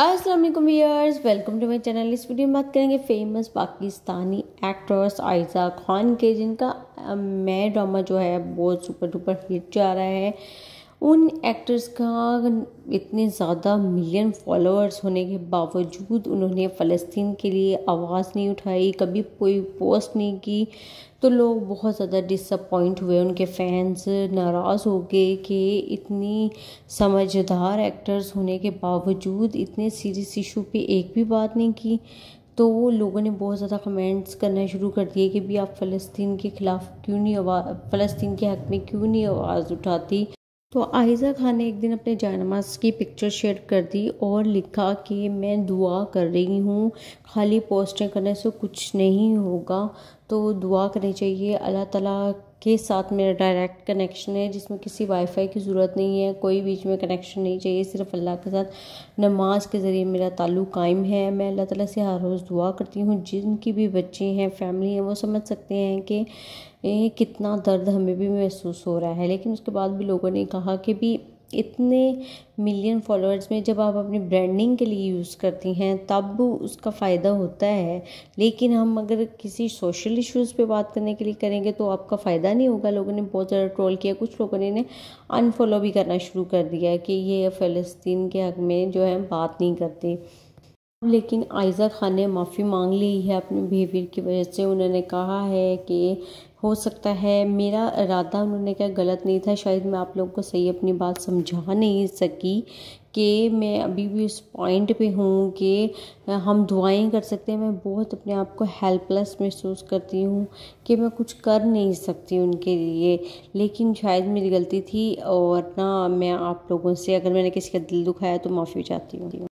Aslam viewers welcome to my channel इस video में बात करेंगे फेमस पाकिस्तानी एक्ट्रेस आयजा खान के जिनका मैं ड्रामा जो है बहुत सुपर डुपर हिट जा रहा है उन एक्टर्स का इतने ज़्यादा मिलियन फॉलोअर्स होने के बावजूद उन्होंने फ़लस्तीन के लिए आवाज़ नहीं उठाई कभी कोई पोस्ट नहीं की तो लोग बहुत ज़्यादा डिसअपॉइंट हुए उनके फैंस नाराज़ हो गए कि इतनी समझदार एक्टर्स होने के बावजूद इतने सीरियस इशू पे एक भी बात नहीं की तो लोगों ने बहुत ज़्यादा कमेंट्स करना शुरू कर दिए कि भी आप फ़लस्तीन के ख़िलाफ़ क्यों नहीं आवाज़ फ़लस्तीन के हक़ में क्यों नहीं आवाज़ उठाती तो आयज़ा खान ने एक दिन अपने जानमाज की पिक्चर शेयर कर दी और लिखा कि मैं दुआ कर रही हूँ खाली पोस्टें करने से कुछ नहीं होगा तो दुआ करनी चाहिए अल्लाह ताला के साथ मेरा डायरेक्ट कनेक्शन है जिसमें किसी वाईफाई की ज़रूरत नहीं है कोई बीच में कनेक्शन नहीं चाहिए सिर्फ अल्लाह के साथ नमाज के ज़रिए मेरा ताल्लुक़ कायम है मैं अल्लाह ताला से हर रोज़ दुआ करती हूँ जिनकी भी बच्चे हैं फैमिली हैं वो समझ सकते हैं कि कितना दर्द हमें भी महसूस हो रहा है लेकिन उसके बाद भी लोगों ने कहा कि भी इतने मिलियन फॉलोअर्स में जब आप अपनी ब्रांडिंग के लिए यूज़ करती हैं तब उसका फ़ायदा होता है लेकिन हम अगर किसी सोशल इश्यूज़ पे बात करने के लिए करेंगे तो आपका फ़ायदा नहीं होगा लोगों ने बहुत ज़्यादा ट्रोल किया कुछ लोगों ने इन्हें अनफॉलो भी करना शुरू कर दिया कि ये फ़लस्तीन के हक़ में जो है बात नहीं करती लेकिन आयज़ा खान ने माफ़ी मांग ली है अपने बिहेवियर की वजह से उन्होंने कहा है कि हो सकता है मेरा इरादा उन्होंने क्या गलत नहीं था शायद मैं आप लोगों को सही अपनी बात समझा नहीं सकी कि मैं अभी भी उस पॉइंट पे हूँ कि हम दुआएं कर सकते हैं मैं बहुत अपने आप को हेल्पलेस महसूस करती हूँ कि मैं कुछ कर नहीं सकती उनके लिए लेकिन शायद मेरी गलती थी और ना मैं आप लोगों से अगर मैंने किसी का दिल दुखाया तो माफ़ी चाहती हूँ